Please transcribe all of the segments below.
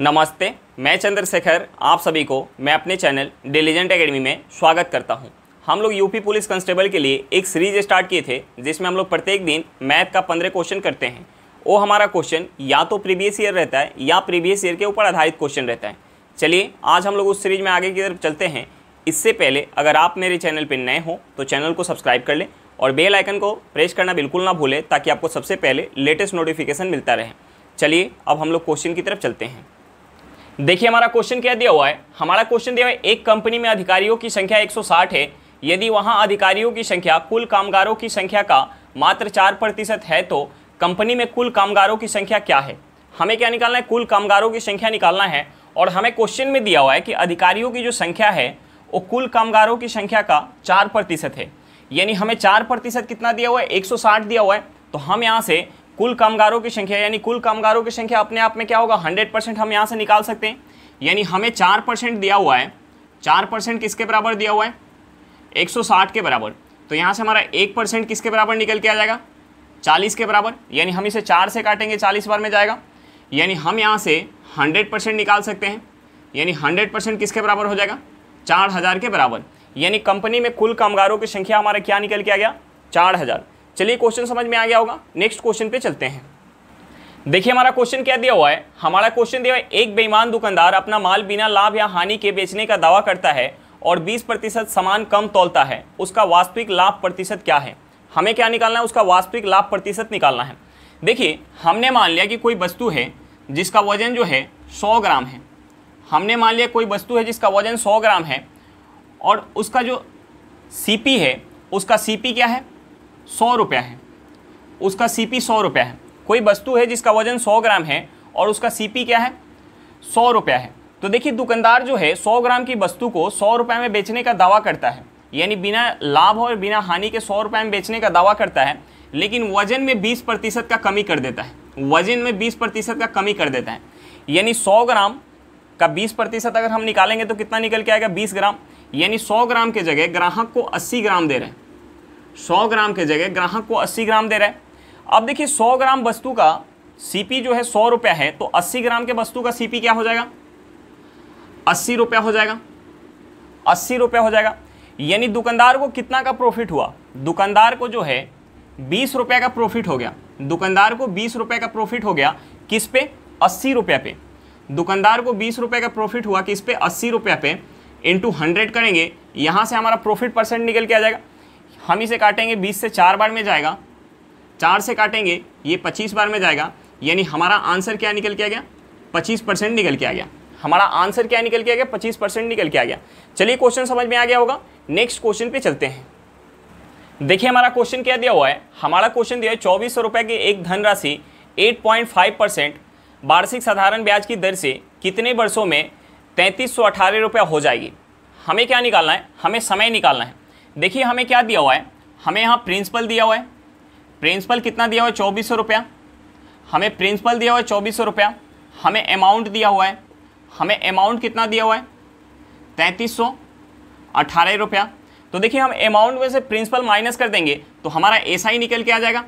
नमस्ते मैं चंद्रशेखर आप सभी को मैं अपने चैनल डेलीजेंट एकेडमी में स्वागत करता हूं हम लोग यूपी पुलिस कांस्टेबल के लिए एक सीरीज स्टार्ट किए थे जिसमें हम लोग प्रत्येक दिन मैथ का पंद्रह क्वेश्चन करते हैं वो हमारा क्वेश्चन या तो प्रीवियस ईयर रहता है या प्रीवियस ईयर के ऊपर आधारित क्वेश्चन रहता है चलिए आज हम लोग उस सीरीज में आगे की तरफ चलते हैं इससे पहले अगर आप मेरे चैनल पर नए हों तो चैनल को सब्सक्राइब कर लें और बेल आइकन को प्रेस करना बिल्कुल ना भूलें ताकि आपको सबसे पहले लेटेस्ट नोटिफिकेशन मिलता रहे चलिए अब हम लोग क्वेश्चन की तरफ चलते हैं देखिए हमारा क्वेश्चन क्या दिया हुआ है हमारा क्वेश्चन दिया हुआ है एक कंपनी में अधिकारियों की संख्या 160 है यदि वहां अधिकारियों की संख्या कुल कामगारों की संख्या का मात्र चार प्रतिशत है तो कंपनी में कुल कामगारों की संख्या क्या है हमें क्या निकालना है कुल कामगारों की संख्या निकालना है और हमें क्वेश्चन में दिया हुआ है कि अधिकारियों की जो संख्या है वो कुल कामगारों की संख्या का चार प्रतिशत है यानी हमें चार प्रतिशत कितना दिया हुआ है एक दिया हुआ है तो हम यहाँ से कुल कामगारों की संख्या यानी कुल कामगारों की संख्या अपने आप में क्या होगा हंड्रेड परसेंट हम यहाँ से निकाल सकते हैं यानी हमें चार परसेंट दिया हुआ है चार परसेंट किसके बराबर दिया हुआ है एक सौ साठ के बराबर तो यहाँ से हमारा एक परसेंट किसके बराबर निकल के आ जाएगा चालीस के बराबर यानी हम इसे चार से काटेंगे चालीस बार में जाएगा यानी हम यहाँ से हंड्रेड परसेंट निकाल सकते हैं यानी हंड्रेड परसेंट किसके बराबर हो जाएगा चार हज़ार के बराबर यानी कंपनी में कुल कामगारों की संख्या हमारा क्या निकल के आ गया चार हज़ार चलिए क्वेश्चन समझ में आ गया होगा नेक्स्ट क्वेश्चन पे चलते हैं देखिए हमारा क्वेश्चन क्या दिया हुआ है हमारा क्वेश्चन दिया हुआ है एक बेईमान दुकानदार अपना माल बिना लाभ या हानि के बेचने का दावा करता है और 20 प्रतिशत सामान कम तोलता है उसका वास्तविक लाभ प्रतिशत क्या है हमें क्या निकालना है उसका वास्तविक लाभ प्रतिशत निकालना है देखिए हमने मान लिया कि कोई वस्तु है जिसका वजन जो है सौ ग्राम है हमने मान लिया कोई वस्तु है जिसका वजन सौ ग्राम है और उसका जो सी है उसका सी क्या है सौ रुपया है उसका सी पी सौ रुपया है कोई वस्तु है जिसका वजन सौ ग्राम है और उसका सी पी क्या है सौ रुपया है तो देखिए दुकानदार जो है सौ ग्राम की वस्तु को सौ रुपये में बेचने का दावा करता है यानी बिना लाभ और बिना हानि के सौ रुपये में बेचने का दावा करता है लेकिन वजन में बीस प्रतिशत का कमी कर देता है वजन में बीस प्रतिशत का कमी कर देता है यानी सौ ग्राम का बीस प्रतिशत अगर हम निकालेंगे तो कितना निकल के आएगा बीस ग्राम यानी सौ ग्राम के जगह ग्राहक को अस्सी ग्राम दे रहे हैं सौ ग्राम के जगह ग्राहक को अस्सी ग्राम दे रहा है अब देखिए सौ ग्राम वस्तु का सी जो है सौ रुपया है तो अस्सी ग्राम के वस्तु का सी क्या हो जाएगा अस्सी रुपया हो जाएगा अस्सी रुपया हो जाएगा यानी दुकानदार को कितना का प्रॉफिट हुआ दुकानदार को जो है बीस रुपये का प्रॉफिट हो गया दुकानदार को बीस रुपये का प्रॉफिट हो गया किस पे अस्सी रुपये पे दुकानदार को बीस रुपये का प्रॉफिट हुआ किस पे अस्सी रुपये पे इंटू हंड्रेड करेंगे यहाँ से हमारा प्रॉफिट परसेंट निकल के आ जाएगा हम इसे काटेंगे बीस से चार बार में जाएगा चार से काटेंगे ये पच्चीस बार में जाएगा यानी हमारा आंसर क्या निकल के आ गया पच्चीस परसेंट निकल के आ गया हमारा आंसर क्या निकल के आ गया पच्चीस परसेंट निकल के आ गया चलिए क्वेश्चन समझ में आ गया होगा नेक्स्ट क्वेश्चन पे चलते हैं देखिए हमारा क्वेश्चन क्या दिया हुआ है हमारा क्वेश्चन दिया है चौबीस सौ रुपये की एक धनराशि एट पॉइंट फाइव परसेंट वार्षिक साधारण ब्याज की दर से कितने वर्षों में तैंतीस सौ अठारह रुपया हो जाएगी हमें क्या निकालना है हमें समय निकालना है देखिए हमें क्या दिया हुआ है हमें यहाँ प्रिंसिपल दिया हुआ है प्रिंसिपल कितना दिया हुआ है चौबीस सौ रुपया हमें प्रिंसिपल दिया हुआ है चौबीस सौ रुपया हमें अमाउंट दिया हुआ है हमें अमाउंट कितना दिया हुआ है तैंतीस सौ अठारह रुपया तो देखिए हम अमाउंट में से प्रिंसिपल माइनस कर देंगे तो हमारा ऐसा ही निकल के आ जाएगा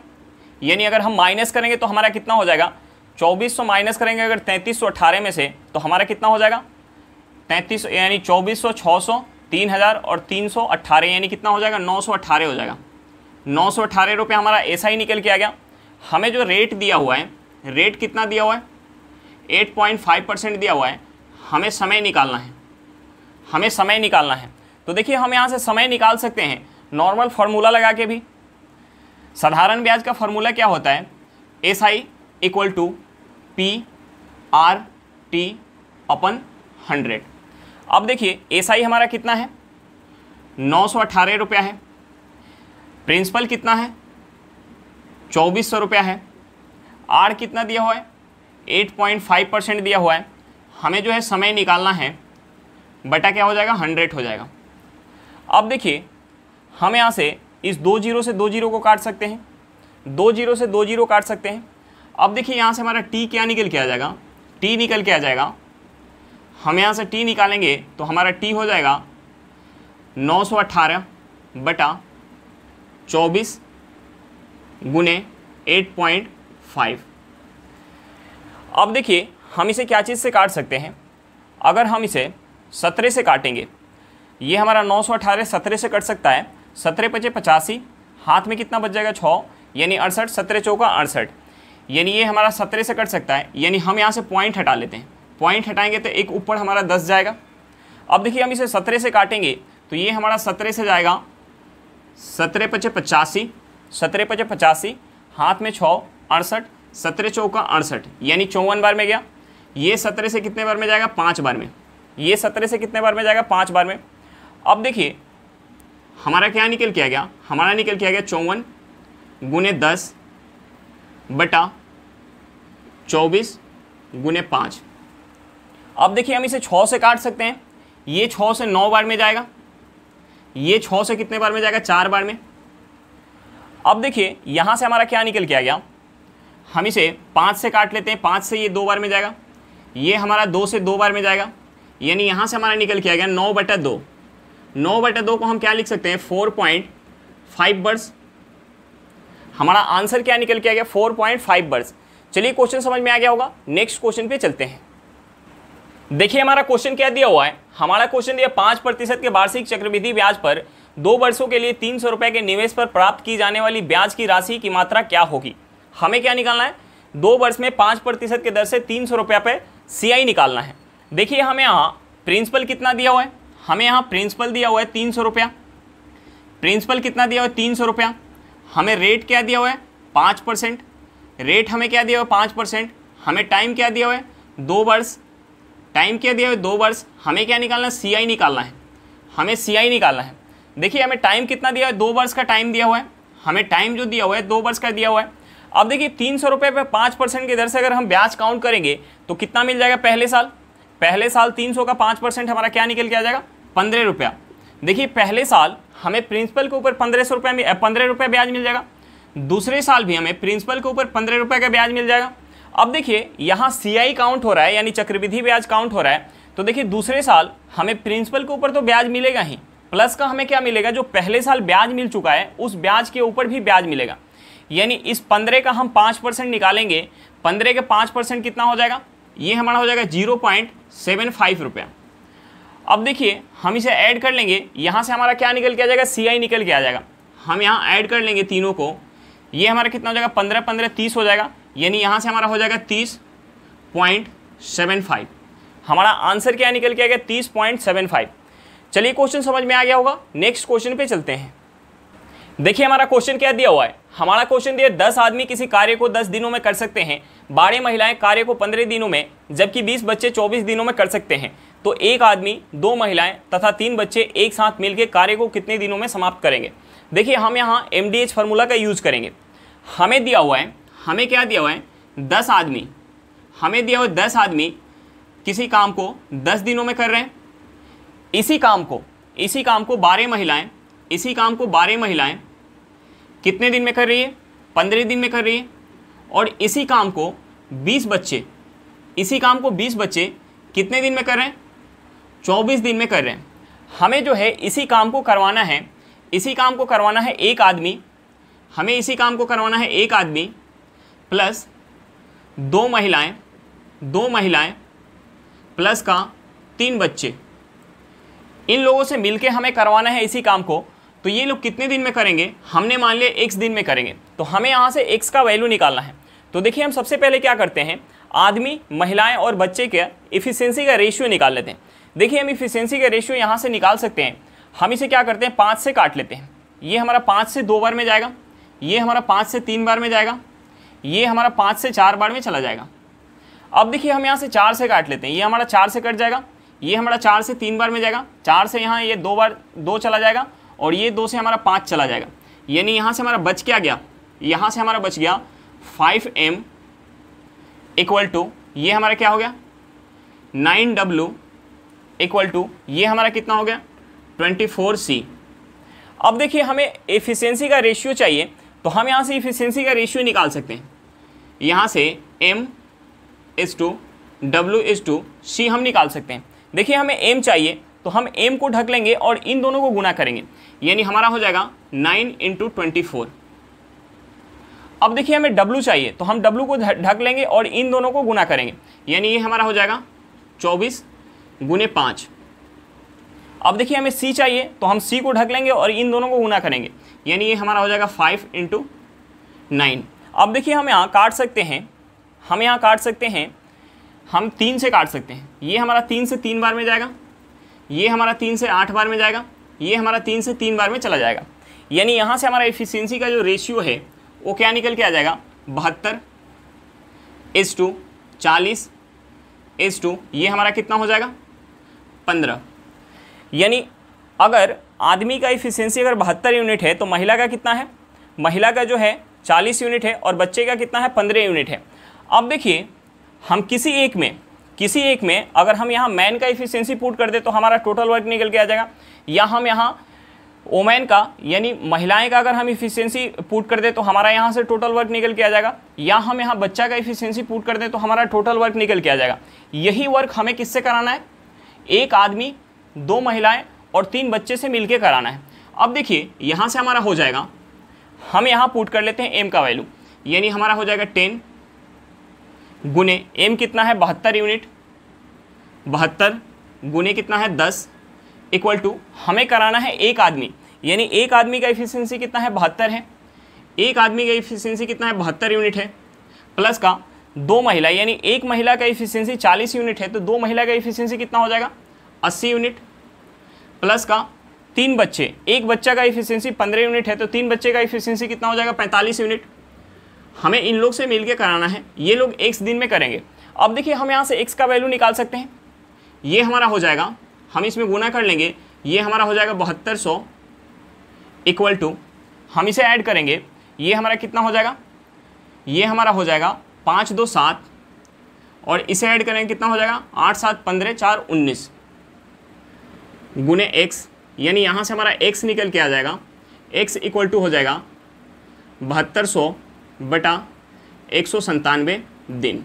यानी अगर हम माइनस करेंगे तो हमारा कितना हो जाएगा चौबीस सौ माइनस करेंगे अगर तैंतीस सौ अठारह में से तो हमारा कितना हो जाएगा तैंतीस यानी चौबीस सौ छः सौ तीन हज़ार और तीन सौ अट्ठारह यानी कितना हो जाएगा नौ सौ अट्ठारह हो जाएगा नौ सौ अट्ठारह रुपये हमारा ऐसा ही निकल के आ गया हमें जो रेट दिया हुआ है रेट कितना दिया हुआ है एट पॉइंट फाइव परसेंट दिया हुआ है हमें समय निकालना है हमें समय निकालना है तो देखिए हम यहाँ से समय निकाल सकते हैं नॉर्मल फार्मूला लगा के भी साधारण ब्याज का फार्मूला क्या होता है S I equal to P R T upon hundred अब देखिए एस आई हमारा कितना है नौ सौ अट्ठारह रुपया है प्रिंसिपल कितना है चौबीस सौ रुपया है आर कितना दिया हुआ है एट पॉइंट फाइव परसेंट दिया हुआ है हमें जो है समय निकालना है बटा क्या हो जाएगा हंड्रेड हो जाएगा अब देखिए हम यहाँ से इस दो जीरो से दो जीरो को काट सकते हैं दो जीरो से दो जीरो काट सकते हैं अब देखिए यहाँ से हमारा टी क्या निकल के आ जाएगा टी निकल के आ जाएगा हम यहाँ से टी निकालेंगे तो हमारा टी हो जाएगा नौ सौ अट्ठारह बटा चौबीस गुने एट पॉइंट फाइव अब देखिए हम इसे क्या चीज़ से काट सकते हैं अगर हम इसे सत्रह से काटेंगे ये हमारा नौ सौ अठारह सत्रह से कट सकता है सत्रह पचे पचासी हाथ में कितना बच जाएगा छः यानी अड़सठ सत्रह चौका अड़सठ यानी ये हमारा सत्रह से कट सकता है यानी हम यहाँ से पॉइंट हटा लेते हैं पॉइंट हटाएंगे तो एक ऊपर हमारा दस जाएगा अब देखिए हम इसे सत्रह से काटेंगे तो ये हमारा सत्रह से जाएगा सत्रह पचे पचासी सत्रह पचे पचासी हाथ में छः अड़सठ सत्रह चौका अड़सठ यानी चौवन बार में गया ये सत्रह से कितने बार में जाएगा पाँच बार में ये सत्रह से कितने बार में जाएगा पाँच बार में अब देखिए हमारा क्या निकल किया गया हमारा निकल किया गया चौवन गुने दस बटा चौबीस गुने पाँच अब देखिए हम इसे छः से काट सकते हैं ये छः से नौ बार में जाएगा ये छः से कितने बार में जाएगा चार बार में अब देखिए यहाँ से हमारा क्या निकल के आ गया हम इसे पाँच से काट लेते हैं पाँच से ये दो बार में जाएगा ये हमारा दो से दो बार में जाएगा यानी यहाँ से हमारा निकल के आ गया नौ बटा दो नौ बटा दो को हम क्या लिख सकते हैं फोर पॉइंट फाइव बर्स हमारा आंसर क्या निकल के आ गया फोर पॉइंट फाइव बर्स चलिए क्वेश्चन समझ में आ गया होगा नेक्स्ट क्वेश्चन पे चलते हैं देखिए हमारा क्वेश्चन क्या दिया हुआ है हमारा क्वेश्चन दिया पांच प्रतिशत के वार्षिक चक्रवृद्धि ब्याज पर दो वर्षों के लिए तीन सौ रुपये के निवेश पर प्राप्त की जाने वाली ब्याज की राशि की मात्रा क्या होगी हमें क्या निकालना है दो वर्ष में पांच प्रतिशत के दर से तीन सौ रुपया पे सी निकालना है देखिए हमें यहाँ प्रिंसिपल कितना दिया हुआ है हमें यहाँ प्रिंसिपल दिया हुआ है तीन सौ रुपया प्रिंसिपल कितना दिया हुआ है तीन सौ रुपया हमें रेट क्या दिया हुआ है पाँच परसेंट रेट हमें क्या दिया हुआ है पाँच परसेंट हमें टाइम क्या दिया हुआ है दो वर्ष टाइम क्या दिया है दो वर्ष हमें क्या निकालना है सी निकालना है हमें सी निकालना है देखिए हमें टाइम कितना दिया है दो वर्ष का टाइम दिया हुआ है हमें टाइम जो दिया हुआ है दो वर्ष का दिया हुआ है अब देखिए तीन सौ रुपये पर पाँच परसेंट की दर से अगर हम ब्याज काउंट करेंगे तो कितना मिल जाएगा पहले साल पहले साल तीन सौ का पाँच परसेंट हमारा क्या निकल के आ जाएगा पंद्रह रुपया देखिए पहले साल हमें प्रिंसिपल के ऊपर पंद्रह सौ रुपये पंद्रह रुपये ब्याज मिल जाएगा दूसरे साल भी हमें प्रिंसिपल के ऊपर पंद्रह रुपये का ब्याज मिल जाएगा अब देखिए यहाँ सी काउंट हो रहा है यानी चक्रविधि ब्याज काउंट हो रहा है तो देखिए दूसरे साल हमें प्रिंसिपल के ऊपर तो ब्याज मिलेगा ही प्लस का हमें क्या मिलेगा जो पहले साल ब्याज मिल चुका है उस ब्याज के ऊपर भी ब्याज मिलेगा यानी इस पंद्रह का हम पाँच परसेंट निकालेंगे पंद्रह के पाँच परसेंट कितना हो जाएगा ये हमारा हो जाएगा जीरो पॉइंट सेवन फाइव रुपया अब देखिए हम इसे ऐड कर लेंगे यहाँ से हमारा क्या निकल के आ जाएगा सी आई निकल के आ जाएगा हम यहाँ ऐड कर लेंगे तीनों को ये हमारा कितना हो जाएगा पंद्रह पंद्रह तीस हो जाएगा यानी यहाँ से हमारा हो जाएगा तीस पॉइंट सेवन फाइव हमारा आंसर क्या निकल के आ गया तीस पॉइंट सेवन फाइव चलिए क्वेश्चन समझ में आ गया होगा नेक्स्ट क्वेश्चन पे चलते हैं देखिए हमारा क्वेश्चन क्या दिया हुआ है हमारा क्वेश्चन दिया दस आदमी किसी कार्य को दस दिनों में कर सकते हैं बारह महिलाएं कार्य को पंद्रह दिनों में जबकि बीस बच्चे चौबीस दिनों में कर सकते हैं तो एक आदमी दो महिलाएं तथा तीन बच्चे एक साथ मिलकर कार्य को कितने दिनों में समाप्त करेंगे देखिए हम यहाँ एम डी एच फार्मूला का यूज़ करेंगे हमें दिया हुआ है हमें क्या दिया हुआ है दस आदमी हमें दिया हुआ दस आदमी किसी काम को दस दिनों में कर रहे हैं इसी काम को इसी काम को बारह महिलाएं इसी काम को बारह महिलाएं कितने दिन में कर रही है पंद्रह दिन में कर रही है और इसी काम को बीस बच्चे इसी काम को बीस बच्चे कितने दिन में कर रहे हैं चौबीस दिन में कर रहे हैं हमें जो है इसी काम को करवाना है इसी काम को करवाना है एक आदमी हमें इसी काम को करवाना है एक आदमी प्लस दो महिलाएं दो महिलाएं प्लस का तीन बच्चे इन लोगों से मिलके हमें करवाना है इसी काम को तो ये लोग कितने दिन में करेंगे हमने मान लिया एक्स दिन में करेंगे तो हमें यहाँ से एक्स का वैल्यू निकालना है तो देखिए हम सबसे पहले क्या करते हैं आदमी महिलाएं और बच्चे के इफिशेंसी का रेशियो निकाल लेते हैं देखिए हम इफिशेंसी का रेशियो यहाँ से निकाल सकते हैं हम इसे क्या करते हैं पाँच से काट लेते हैं ये हमारा पाँच से दो बार में जाएगा ये हमारा पाँच से तीन बार में जाएगा ये हमारा पाँच से चार बार में चला जाएगा अब देखिए हम यहाँ से चार से काट लेते हैं ये हमारा चार से कट जाएगा ये हमारा चार से तीन बार में जाएगा चार से यहाँ ये दो बार दो चला जाएगा और ये दो से हमारा पाँच चला जाएगा यानी यहाँ से हमारा बच क्या गया यहाँ से हमारा बच गया फाइव एम इक्वल टू ये हमारा क्या हो गया नाइन डब्लू इक्वल टू ये हमारा कितना हो गया ट्वेंटी फोर सी अब देखिए हमें एफिशिएंसी का रेशियो चाहिए तो हम यहाँ से इफिशेंसी का रेशियो निकाल सकते हैं यहाँ से M S two W S two C हम निकाल सकते हैं देखिए हमें एम चाहिए तो हम एम को ढक लेंगे और इन दोनों को गुना करेंगे यानी हमारा हो जाएगा नाइन इंटू ट्वेंटी फोर अब देखिए हमें डब्लू चाहिए तो हम डब्लू को ढक लेंगे और इन दोनों को गुना करेंगे यानी ये हमारा हो जाएगा चौबीस गुने पाँच अब देखिए हमें सी चाहिए तो हम सी को ढक लेंगे और इन दोनों को गुना करेंगे यानी ये हमारा हो जाएगा फाइव इंटू नाइन अब देखिए हम यहाँ काट सकते हैं हम यहाँ काट सकते हैं हम तीन से काट सकते हैं ये हमारा तीन से तीन बार में जाएगा ये हमारा तीन से आठ बार में जाएगा ये हमारा तीन से तीन बार में चला जाएगा यानी यहाँ से हमारा एफिशियंसी का जो रेशियो है वो क्या निकल के आ जाएगा बहत्तर एस टू चालीस एस टू ये हमारा कितना हो जाएगा पंद्रह यानी अगर आदमी का इफिशियंसी अगर बहत्तर यूनिट है तो महिला का कितना है महिला का जो है चालीस यूनिट है और बच्चे का कितना है पंद्रह यूनिट है अब देखिए हम किसी एक में किसी एक में अगर हम यहाँ मैन का इफिशियंसी पुट कर दे तो हमारा टोटल वर्क निकल के आ जाएगा या हम यहाँ वोमैन का यानी महिलाएं का अगर हम इफिशियंसी पुट कर दें तो हमारा यहाँ से टोटल वर्क निकल के आ जाएगा या हम यहाँ बच्चा का इफिशियंसी पुट कर दें तो हमारा टोटल वर्क निकल के आ जाएगा यही वर्क हमें किससे कराना है एक आदमी दो महिलाएं और तीन बच्चे से मिलके कराना है अब देखिए यहाँ से हमारा हो जाएगा हम यहाँ पुट कर लेते हैं एम का वैल्यू यानी हमारा हो जाएगा टेन गुने एम कितना है बहत्तर यूनिट बहत्तर गुने कितना है दस इक्वल टू हमें कराना है एक आदमी यानी एक आदमी का इफिशियंसी कितना है बहत्तर है एक आदमी का इफिशियंसी कितना है बहत्तर यूनिट है प्लस का दो महिला यानी एक महिला का इफिशियंसी चालीस यूनिट है तो दो महिला का इफिशियंसी कितना हो जाएगा अस्सी यूनिट प्लस का तीन बच्चे एक बच्चा का इफिशियंसी पंद्रह यूनिट है तो तीन बच्चे का इफिशियंसी कितना हो जाएगा पैंतालीस यूनिट हमें इन लोग से मिल के कराना है ये लोग एक दिन में करेंगे अब देखिए हम यहाँ से एक्स का वैल्यू निकाल सकते हैं ये हमारा हो जाएगा हम इसमें गुना कर लेंगे ये हमारा हो जाएगा बहत्तर सौ इक्वल टू हम इसे ऐड करेंगे ये हमारा कितना हो जाएगा ये हमारा हो जाएगा पाँच दो सात और इसे ऐड करेंगे कितना हो जाएगा आठ सात पंद्रह चार उन्नीस गुने एक्स यानी यहाँ से हमारा एक्स निकल के आ जाएगा एक्स इक्वल टू हो जाएगा बहत्तर सौ बटा एक सौ संतानवे दिन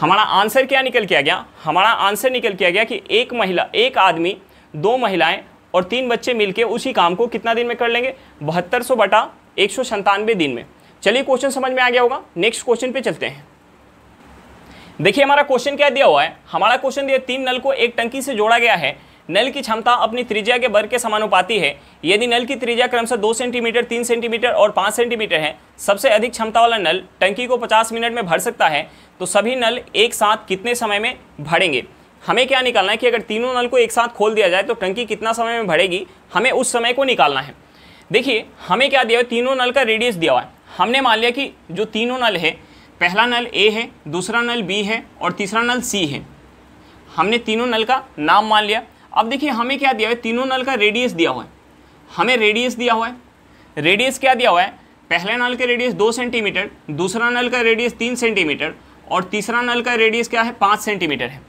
हमारा आंसर क्या निकल के आ गया हमारा आंसर निकल के आ गया कि एक महिला एक आदमी दो महिलाएं और तीन बच्चे मिलके उसी काम को कितना दिन में कर लेंगे बहत्तर सौ बटा एक सौ संतानवे दिन में चलिए क्वेश्चन समझ में आ गया होगा नेक्स्ट क्वेश्चन पे चलते हैं देखिए हमारा क्वेश्चन क्या दिया हुआ है हमारा क्वेश्चन दिया तीन नल को एक टंकी से जोड़ा गया है नल की क्षमता अपनी त्रिज्या के वर्ग के समानुपाती है यदि नल की त्रिज्या क्रमशः दो सेंटीमीटर तीन सेंटीमीटर और पाँच सेंटीमीटर है सबसे अधिक क्षमता वाला नल टंकी को पचास मिनट में भर सकता है तो सभी नल एक साथ कितने समय में भरेंगे हमें क्या निकालना है कि अगर तीनों नल को एक साथ खोल दिया जाए तो टंकी कितना समय में भरेगी हमें उस समय को निकालना है देखिए हमें क्या दिया है तीनों नल का रेडियस दिया हुआ है हमने मान लिया कि जो तीनों नल है पहला नल ए है दूसरा नल बी है और तीसरा नल सी है हमने तीनों नल का नाम मान लिया अब देखिए हमें क्या दिया हुआ है तीनों नल का रेडियस दिया हुआ है हमें रेडियस दिया हुआ है रेडियस क्या दिया हुआ है पहले नल का रेडियस दो सेंटीमीटर दूसरा नल का रेडियस तीन सेंटीमीटर और तीसरा नल का रेडियस क्या है पाँच सेंटीमीटर है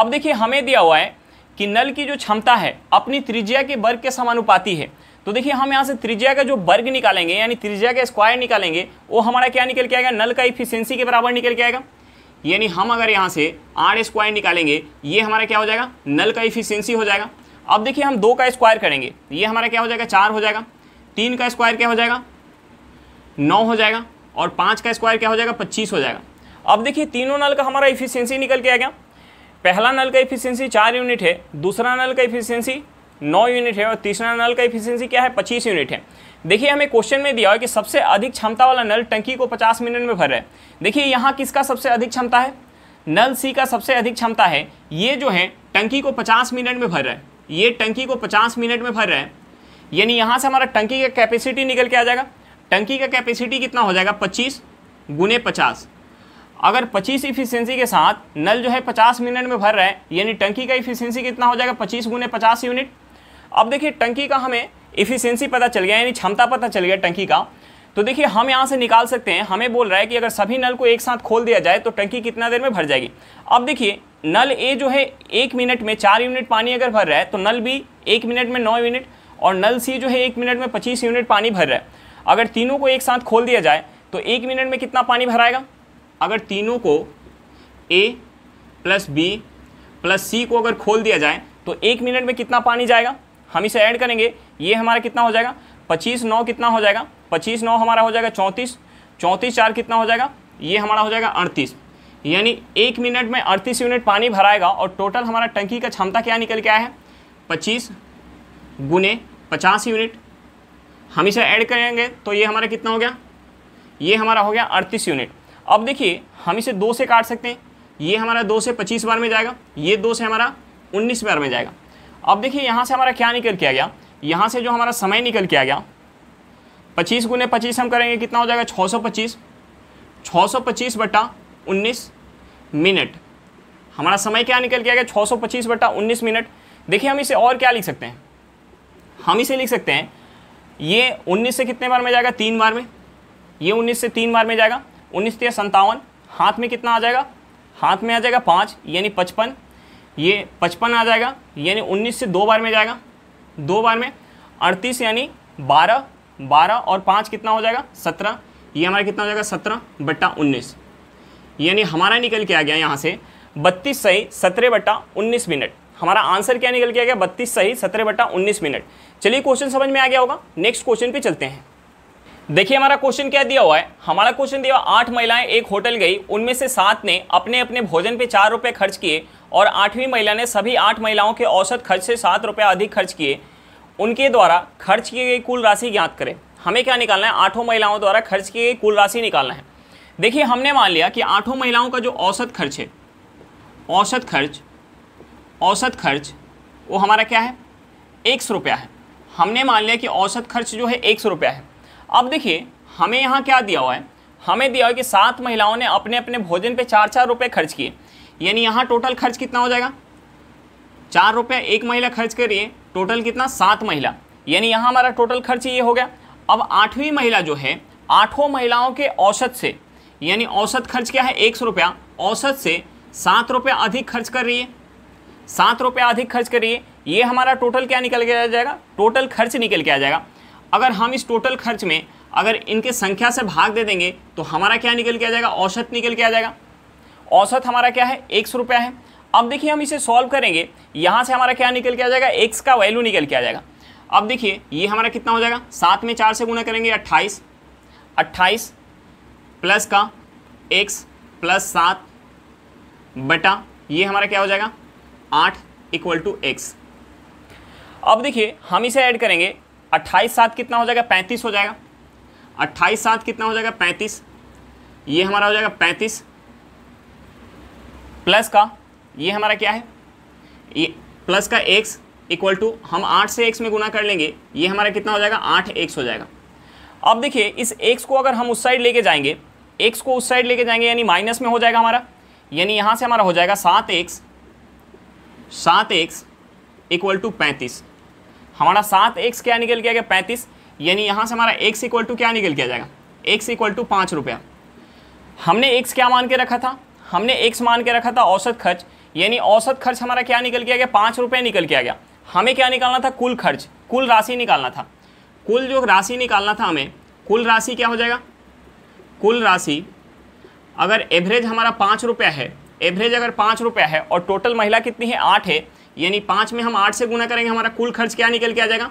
अब देखिए हमें दिया हुआ है कि नल की जो क्षमता है अपनी त्रिज्या के वर्ग के समानुपाती है तो देखिए हम यहाँ से त्रिज्या का जो वर्ग निकालेंगे यानी त्रिज्या का स्क्वायर निकालेंगे वो हमारा क्या निकल के आएगा नल का इफिशियंसी के बराबर निकल के आएगा यानी हम अगर यहाँ से आर स्क्वायर निकालेंगे ये हमारा क्या हो जाएगा नल का इफिशियंसी हो जाएगा अब देखिए हम दो का स्क्वायर करेंगे ये हमारा क्या हो जाएगा चार हो जाएगा तीन का स्क्वायर क्या हो जाएगा नौ हो जाएगा और पाँच का स्क्वायर क्या हो जाएगा पच्चीस हो जाएगा अब देखिए तीनों नल का हमारा इफिशियंसी निकल के आ गया पहला नल का इफिशियंसी चार यूनिट है दूसरा नल का इफिशियंसी नौ यूनिट है और तीसरा नल का इफिशियंसी क्या है पच्चीस यूनिट है देखिए हमें क्वेश्चन में दिया है कि सबसे अधिक क्षमता वाला नल टंकी को पचास मिनट में भर रहा है देखिए यहाँ किसका सबसे अधिक क्षमता है नल सी का सबसे अधिक क्षमता है ये जो है टंकी को पचास मिनट में भर रहा है ये टंकी को पचास मिनट में भर रहा है यानी यहाँ से हमारा टंकी का कैपेसिटी निकल के आ जाएगा टंकी का कैपेसिटी कितना हो जाएगा पच्चीस गुने पचास अगर 25 इफिशियंसी के साथ नल जो है 50 मिनट में भर रहा है यानी टंकी का इफिशियंसी कितना हो जाएगा 25 गुने पचास यूनिट अब देखिए टंकी का हमें इफिशियंसी पता चल गया यानी क्षमता पता चल गया टंकी का तो देखिए हम यहाँ से निकाल सकते हैं हमें बोल रहा है कि अगर सभी नल को एक साथ खोल दिया जाए तो टंकी कितना देर में भर जाएगी अब देखिए नल ए जो है एक मिनट में चार यूनिट पानी अगर भर रहा है तो नल बी एक मिनट में नौ यूनिट और नल सी जो है एक मिनट में पच्चीस यूनिट पानी भर रहा है अगर तीनों को एक साथ खोल दिया जाए तो एक मिनट में कितना पानी भराएगा अगर तीनों को A plus B plus C को अगर खोल दिया जाए तो एक मिनट में कितना पानी जाएगा हम इसे ऐड करेंगे ये हमारा कितना हो जाएगा पच्चीस नौ कितना हो जाएगा पच्चीस नौ हमारा हो जाएगा चौंतीस चौंतीस चार कितना हो जाएगा ये हमारा हो जाएगा अड़तीस यानी एक मिनट में अड़तीस यूनिट पानी भराएगा और टोटल हमारा टंकी का क्षमता क्या निकल के आया है पच्चीस गुने पचास यूनिट हम इसे ऐड करेंगे तो ये हमारा कितना हो गया ये हमारा हो गया अड़तीस यूनिट अब देखिए हम इसे दो से काट सकते हैं ये हमारा दो से पच्चीस बार में जाएगा ये दो से हमारा उन्नीस बार में जाएगा अब देखिए यहाँ से हमारा क्या निकल के आ गया यहाँ से जो हमारा समय निकल के आ गया पच्चीस गुने पच्चीस हम करेंगे कितना हो जाएगा छः सौ पच्चीस छः सौ पच्चीस बटा उन्नीस मिनट हमारा समय क्या निकल के आ गया छः सौ पच्चीस बटा उन्नीस मिनट देखिए हम इसे और क्या लिख सकते हैं हम इसे लिख सकते हैं ये उन्नीस से कितने बार में जाएगा तीन बार में ये उन्नीस से तीन बार में जाएगा उन्नीस या संतावन हाथ में कितना आ जाएगा हाथ में आ जाएगा पाँच यानी पचपन ये पचपन आ जाएगा यानी उन्नीस से दो बार में जाएगा दो बार में अड़तीस यानी बारह बारह और पाँच कितना हो जाएगा सत्रह ये हमारा कितना हो जाएगा सत्रह बट्टा उन्नीस यानी हमारा निकल के आ गया यहाँ से बत्तीस सही सत्रह बट्टा उन्नीस मिनट हमारा आंसर क्या निकल के आ गया बत्तीस सही सत्रह बट्टा उन्नीस मिनट चलिए क्वेश्चन समझ में आ गया होगा नेक्स्ट क्वेश्चन पे चलते हैं देखिए हमारा क्वेश्चन क्या दिया हुआ है हमारा क्वेश्चन दिया हुआ आठ महिलाएं एक होटल गई उनमें से सात ने अपने अपने भोजन पे चार रुपये खर्च किए और आठवीं महिला ने सभी आठ महिलाओं के औसत खर्च से सात रुपये अधिक खर्च किए उनके द्वारा खर्च की गई कुल राशि ज्ञात करें हमें क्या निकालना है आठों महिलाओं द्वारा खर्च की गई कुल राशि निकालना है देखिए हमने मान लिया कि आठों महिलाओं का जो औसत खर्च है औसत खर्च औसत खर्च वो हमारा क्या है एक सौ रुपया है हमने मान लिया कि औसत खर्च जो है एक सौ रुपया है अब देखिए हमें यहाँ क्या दिया हुआ है हमें दिया हुआ है कि सात महिलाओं ने अपने अपने भोजन पे चार चार रुपये खर्च किए यानी यहाँ टोटल खर्च कितना हो जाएगा चार रुपये एक महिला खर्च करिए टोटल कितना सात महिला यानी यहाँ हमारा टोटल खर्च ये हो गया अब आठवीं महिला जो है आठों महिलाओं के औसत से यानी औसत खर्च क्या है एक सौ रुपया औसत से सात रुपये अधिक खर्च कर रही है सात रुपये अधिक खर्च करिए ये हमारा टोटल क्या निकल के आ जाएगा टोटल खर्च निकल के आ जाएगा अगर हम इस टोटल खर्च में अगर इनके संख्या से भाग दे देंगे तो हमारा क्या निकल के आ जाएगा औसत निकल के आ जाएगा औसत हमारा क्या है एक सौ रुपया है अब देखिए हम इसे सॉल्व करेंगे यहाँ से हमारा क्या निकल के आ जाएगा एक्स का वैल्यू निकल के आ जाएगा अब देखिए ये हमारा कितना हो जाएगा सात में चार से गुना करेंगे अट्ठाईस अट्ठाईस प्लस का एक्स प्लस सात बटा ये हमारा क्या हो जाएगा आठ इक्वल टू एक्स अब देखिए हम इसे ऐड करेंगे अट्ठाईस सात कितना हो जाएगा पैंतीस हो जाएगा अट्ठाईस सात कितना हो जाएगा पैंतीस ये हमारा हो जाएगा पैंतीस प्लस का ये हमारा क्या है ये प्लस का एक्स इक्वल टू हम आठ से एक्स में गुना कर लेंगे ये हमारा कितना हो जाएगा आठ एक्स हो जाएगा अब देखिए इस एक्स को अगर हम उस साइड लेके जाएंगे एक्स को उस साइड लेके जाएंगे यानी माइनस में हो जाएगा हमारा यानी यहाँ से हमारा हो जाएगा सात एक्स सात एक्स इक्वल टू पैंतीस हमारा सात एक्स क्या निकल के आ गया पैंतीस यानी यहाँ से हमारा एक्स इक्वल टू क्या निकल के आ जाएगा एक्स इक्वल टू पाँच रुपया हमने एक्स क्या मान के रखा था हमने एक्स मान के रखा था औसत खर्च यानी औसत खर्च हमारा क्या निकल के आ गया पाँच रुपये निकल के आ गया हमें क्या निकालना था कुल खर्च कुल राशि निकालना था कुल जो राशि निकालना था हमें कुल राशि क्या हो जाएगा कुल राशि अगर एवरेज हमारा पाँच रुपया है एवरेज अगर पाँच रुपया है और टोटल महिला कितनी है आठ है यानी पाँच में हम आठ से गुना करेंगे हमारा कुल खर्च क्या निकल के आ जाएगा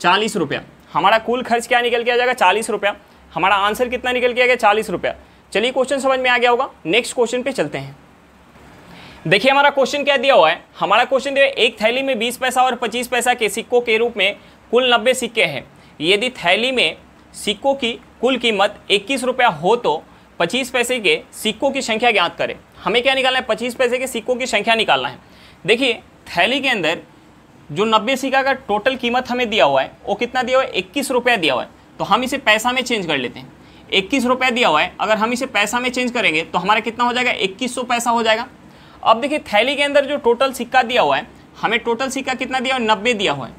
चालीस रुपया हमारा कुल खर्च क्या निकल के आ जाएगा चालीस रुपया हमारा आंसर कितना निकल के आ गया चालीस रुपया चलिए क्वेश्चन समझ में आ गया होगा नेक्स्ट क्वेश्चन पे चलते हैं देखिए हमारा क्वेश्चन क्या दिया हुआ है हमारा क्वेश्चन दिया एक थैली में बीस पैसा और पच्चीस पैसा के सिक्कों के रूप में कुल नब्बे सिक्के हैं यदि थैली में सिक्कों की कुल कीमत इक्कीस रुपया हो तो पच्चीस पैसे के सिक्कों की संख्या ज्ञात करें हमें क्या निकालना है पच्चीस पैसे के सिक्कों की संख्या निकालना है देखिए थैली के अंदर जो नब्बे सिक्का का टोटल कीमत हमें दिया हुआ है वो कितना दिया हुआ है इक्कीस रुपया दिया हुआ है तो हम इसे पैसा में चेंज कर लेते हैं इक्कीस रुपया दिया हुआ है अगर हम इसे पैसा में चेंज करेंगे तो हमारा कितना हो जाएगा इक्कीस सौ पैसा हो जाएगा अब देखिए थैली के अंदर जो टोटल सिक्का दिया हुआ है हमें टोटल सिक्का कितना दिया हुआ है नब्बे दिया हुआ है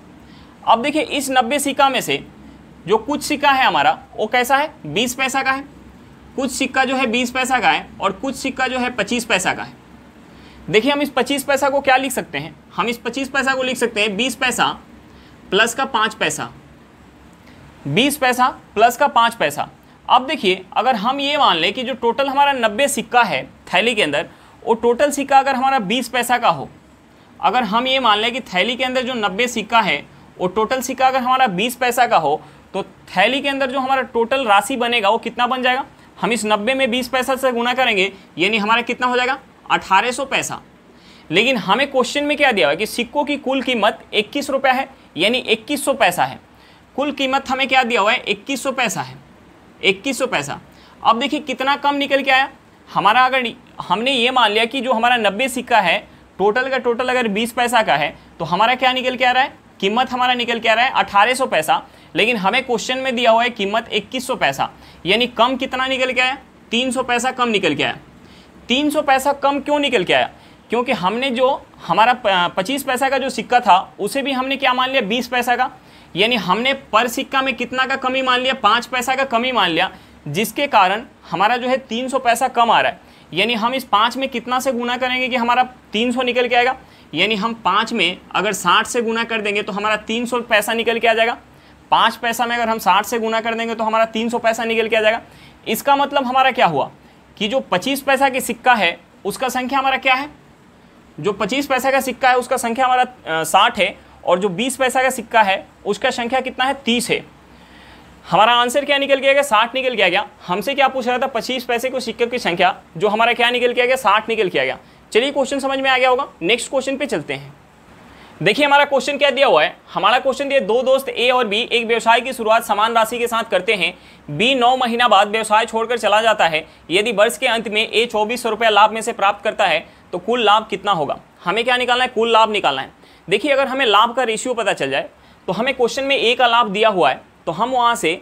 अब देखिए इस नब्बे सिक्का में से जो कुछ सिक्का है हमारा वो कैसा है बीस पैसा का है कुछ सिक्का जो है बीस पैसा का है और कुछ सिक्का जो है पच्चीस पैसा का है देखिए हम इस पच्चीस पैसा को क्या लिख सकते हैं हम इस पच्चीस पैसा को लिख सकते हैं बीस पैसा प्लस का पाँच पैसा बीस पैसा प्लस का पाँच पैसा अब देखिए अगर हम ये मान लें कि जो टोटल हमारा नब्बे सिक्का है थैली के अंदर वो टोटल सिक्का अगर हमारा बीस पैसा का हो अगर हम ये मान लें कि थैली के अंदर जो नब्बे सिक्का है वो टोटल सिक्का अगर हमारा बीस पैसा का हो तो थैली के अंदर जो हमारा टोटल राशि बनेगा वो कितना बन जाएगा हम इस नब्बे में बीस पैसा से गुना करेंगे यानी हमारा कितना हो जाएगा अठारह सौ पैसा लेकिन हमें क्वेश्चन में क्या दिया हुआ है कि सिक्कों की कुल कीमत इक्कीस रुपया है यानी इक्कीस सौ पैसा है कुल कीमत हमें क्या दिया हुआ है इक्कीस सौ पैसा है इक्कीस सौ पैसा अब देखिए कितना कम निकल के आया हमारा अगर हमने ये मान लिया कि जो हमारा नब्बे सिक्का है टोटल का टोटल अगर बीस पैसा का है तो हमारा क्या निकल के आ रहा है कीमत हमारा निकल के आ रहा है अठारह सौ पैसा लेकिन हमें क्वेश्चन में दिया हुआ है कीमत इक्कीस सौ पैसा यानी कम कितना निकल के आया तीन सौ पैसा कम निकल के आया तीन सौ पैसा कम क्यों निकल के आया क्योंकि हमने जो हमारा पच्चीस पैसा का जो सिक्का था उसे भी हमने क्या मान लिया बीस पैसा का यानी हमने पर सिक्का में कितना का कमी मान लिया पाँच पैसा का कमी मान लिया जिसके कारण हमारा जो है तीन सौ पैसा कम आ रहा है यानी हम इस पाँच में कितना से गुना करेंगे कि हमारा तीन सौ निकल के आएगा यानी हम पाँच में अगर साठ से गुना कर देंगे तो हमारा तीन सौ पैसा निकल के आ जाएगा पाँच पैसा में अगर हम साठ से गुना कर देंगे तो हमारा तीन सौ पैसा निकल के आ जाएगा इसका मतलब हमारा क्या हुआ कि जो पच्चीस पैसा के सिक्का है उसका संख्या हमारा क्या है जो पच्चीस पैसा का सिक्का है उसका संख्या हमारा साठ है और जो बीस पैसा का सिक्का है उसका संख्या कितना है तीस है हमारा आंसर क्या निकल के गया साठ निकल के गया हमसे क्या पूछ रहा था पच्चीस पैसे को सिक्के की संख्या जो हमारा क्या निकल के गया साठ निकल के गया चलिए क्वेश्चन समझ में आ गया होगा नेक्स्ट क्वेश्चन पे चलते हैं देखिए हमारा क्वेश्चन क्या दिया हुआ है हमारा क्वेश्चन दिया दो दोस्त ए और बी एक व्यवसाय की शुरुआत समान राशि के साथ करते हैं बी नौ महीना बाद व्यवसाय छोड़कर चला जाता है यदि वर्ष के अंत में ए चौबीस सौ रुपया लाभ में से प्राप्त करता है तो कुल लाभ कितना होगा हमें क्या निकालना है कुल लाभ निकालना है देखिए अगर हमें लाभ का रेशियो पता चल जाए तो हमें क्वेश्चन में ए का लाभ दिया हुआ है तो हम वहाँ से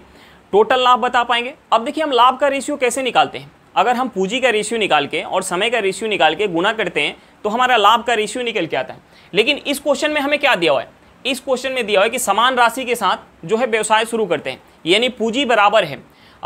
टोटल लाभ बता पाएंगे अब देखिए हम लाभ का रेशियो कैसे निकालते हैं अगर हम पूंजी का रेशियो निकाल के और समय का रेशियो निकाल के गुना करते हैं तो हमारा लाभ का रेशियो निकल के आता है लेकिन इस क्वेश्चन में हमें क्या दिया हुआ है इस क्वेश्चन में दिया हुआ है कि समान राशि के साथ जो है व्यवसाय शुरू करते हैं यानी पूंजी बराबर है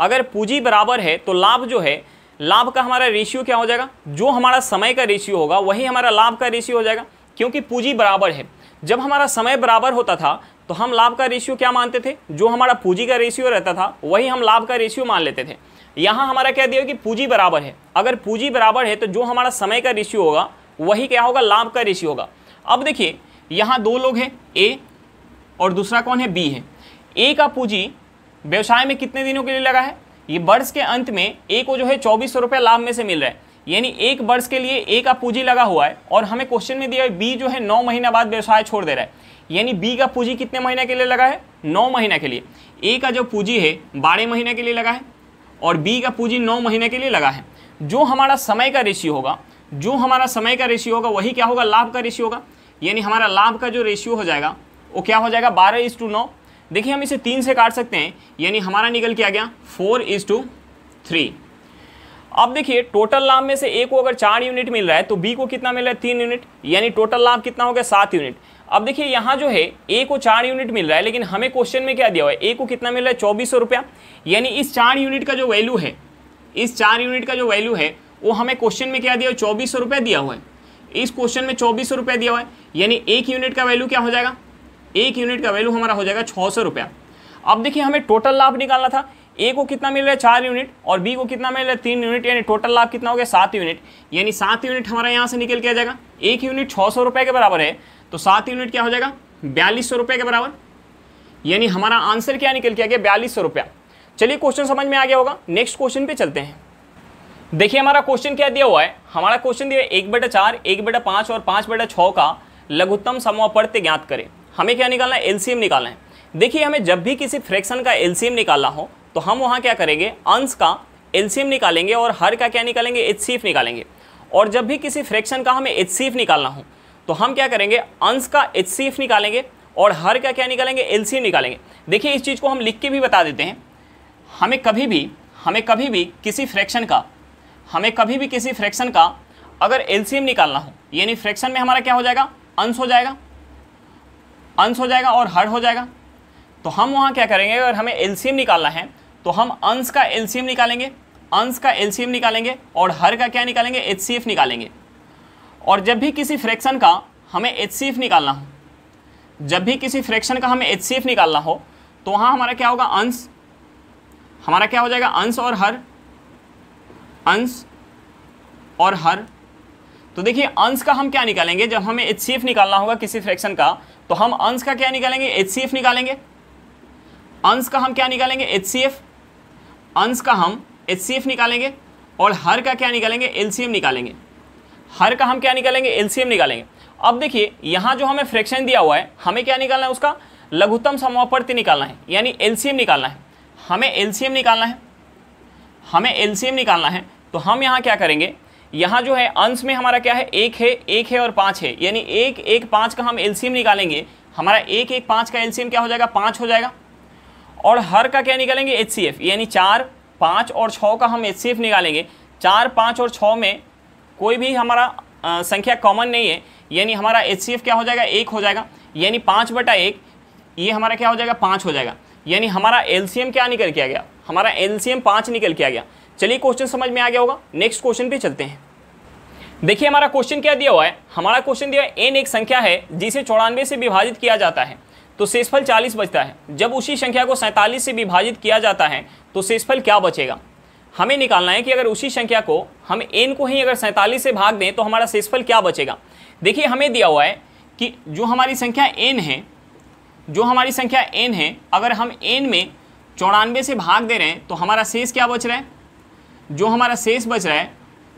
अगर पूंजी बराबर है तो लाभ जो है लाभ का हमारा रेशियो क्या हो जाएगा जो हमारा समय का रेशियो होगा वही हमारा लाभ का रेशियो हो जाएगा क्योंकि पूंजी बराबर है जब हमारा समय बराबर होता था तो हम लाभ का रेशियो क्या मानते थे जो हमारा पूंजी का रेशियो रहता था वही हम लाभ का रेशियो मान लेते थे यहाँ हमारा क्या दिया कि पूंजी बराबर है अगर पूंजी बराबर है तो जो हमारा समय का रेशियो होगा वही क्या होगा लाभ का रेशियो होगा अब देखिए यहाँ दो लोग हैं ए और दूसरा कौन है बी है ए का पूंजी व्यवसाय में कितने दिनों के लिए लगा है ये वर्ष के अंत में ए को जो है चौबीस सौ रुपये लाभ में से मिल रहा है यानी एक वर्ष के लिए ए का पूंजी लगा हुआ है और हमें क्वेश्चन में दिया है बी जो है नौ महीना बाद व्यवसाय छोड़ दे रहा है यानी बी का पूंजी कितने महीने के लिए लगा है नौ महीने के लिए ए का जो पूंजी है बारह महीने के लिए लगा है और बी का पूंजी नौ महीने के लिए लगा है जो हमारा समय का रेशियो होगा जो हमारा समय का रेशियो होगा वही क्या होगा लाभ का रेशियो होगा यानी हमारा लाभ का जो रेशियो हो जाएगा वो क्या हो जाएगा बारह इज टू नौ देखिए हम इसे तीन से काट सकते हैं यानी हमारा निकल के आ गया फोर इज टू थ्री अब देखिए टोटल लाभ में से ए को अगर चार यूनिट मिल रहा है तो बी को कितना मिल रहा है तीन यूनिट यानी टोटल लाभ कितना हो गया सात यूनिट अब देखिए यहाँ जो है ए को चार यूनिट मिल रहा है लेकिन हमें क्वेश्चन में क्या दिया हुआ है ए को कितना मिल रहा है चौबीस सौ रुपया यानी इस चार यूनिट का जो वैल्यू है इस चार यूनिट का जो वैल्यू है वो हमें क्वेश्चन में क्या दिया हुआ चौबीस सौ रुपये दिया हुआ है इस क्वेश्चन में चौबीस सौ रुपया दिया हुआ है यानी एक यूनिट का वैल्यू क्या हो जाएगा एक यूनिट का वैल्यू हमारा हो जाएगा छः सौ रुपया अब देखिए हमें टोटल लाभ निकालना था ए को कितना मिल रहा है चार यूनिट और बी को कितना मिल रहा है तीन यूनिट यानी टोटल लाभ कितना हो गया सात यूनिट यानी सात यूनिट हमारा यहाँ से निकल किया जाएगा एक यूनिट छः सौ रुपये के बराबर है तो सात यूनिट क्या हो जाएगा बयालीस सौ रुपये के बराबर यानी हमारा आंसर क्या निकल के आ गया बयालीस सौ रुपया चलिए क्वेश्चन समझ में आ गया होगा नेक्स्ट क्वेश्चन पे चलते हैं देखिए हमारा क्वेश्चन क्या दिया हुआ है हमारा क्वेश्चन दिया है एक बेटा चार एक बेटा पाँच और पाँच बेटा छः का लघुत्तम समापवर्त्य ज्ञात करें हमें क्या निकालना है एलसीएम निकालना है देखिए हमें जब भी किसी फ्रैक्शन का एलसीएम निकालना हो तो हम वहाँ क्या करेंगे अंश का एलसीएम निकालेंगे और हर का क्या निकालेंगे एच निकालेंगे और जब भी किसी फ्रैक्शन का हमें एच निकालना हो तो हम क्या करेंगे अंश का एच निकालेंगे और हर का क्या निकालेंगे एम निकालेंगे देखिए इस चीज़ को हम लिख के भी बता देते हैं हमें कभी भी हमें कभी भी किसी फ्रैक्शन का हमें कभी भी किसी फ्रैक्शन का अगर एलसीएम निकालना हो यानी फ्रैक्शन में हमारा क्या हो जाएगा अंश हो जाएगा अंश हो जाएगा और हर हो जाएगा तो हम वहाँ क्या करेंगे अगर हमें एलसीएम निकालना है तो हम अंश का एलसीएम निकालेंगे अंश का एलसीएम निकालेंगे और हर का क्या निकालेंगे एच निकालेंगे और जब भी किसी फ्रैक्शन का हमें एच निकालना हो जब भी किसी फ्रैक्शन का हमें एच निकालना हो तो वहाँ हमारा क्या होगा अंश हमारा क्या हो जाएगा अंश और हर अंश और हर तो देखिए अंश का हम क्या निकालेंगे जब हमें एच निकालना होगा किसी फ्रैक्शन का तो हम अंश का क्या निकालेंगे एच निकालेंगे अंश का हम क्या निकालेंगे एच अंश का हम एच निकालेंगे और हर का क्या निकालेंगे एल निकालेंगे हर का हम क्या निकालेंगे एल निकालेंगे अब देखिए यहाँ जो हमें फ्रैक्शन दिया हुआ है हमें क्या निकालना है उसका लघुत्तम समापर्ति निकालना है यानी एल निकालना है हमें एल निकालना है हमें एल निकालना है तो हम यहाँ क्या करेंगे यहाँ जो है अंश में हमारा क्या है एक है एक है और पाँच है यानी एक एक पाँच का हम एलसीएम निकालेंगे हमारा एक एक पाँच का एलसीएम क्या हो जाएगा पाँच हो जाएगा और हर का क्या निकालेंगे एच यानी चार पाँच और छः का हम एच निकालेंगे चार पाँच और छः में कोई भी हमारा आ, संख्या कॉमन नहीं है यानी हमारा एच क्या हो जाएगा एक हो जाएगा यानी पाँच बटा एक ये हमारा क्या हो जाएगा पाँच हो जाएगा यानी हमारा एल क्या निकल किया गया हमारा एल सी निकल किया गया चलिए क्वेश्चन समझ में आ गया होगा नेक्स्ट क्वेश्चन पे चलते हैं देखिए हमारा क्वेश्चन क्या दिया हुआ है हमारा क्वेश्चन दिया है एन एक संख्या है जिसे चौरानवे से विभाजित किया जाता है तो शेषफल 40 बचता है जब उसी संख्या को सैंतालीस से विभाजित किया जाता है तो शेषफल क्या बचेगा हमें निकालना है कि अगर उसी संख्या को हम एन को ही अगर सैंतालीस से भाग दें तो हमारा शेषफल क्या बचेगा देखिए हमें दिया हुआ है कि जो हमारी संख्या एन है जो हमारी संख्या एन है अगर हम एन में चौरानवे से भाग दे रहे हैं तो हमारा शेष क्या बच रहा है जो हमारा शेष बच रहा है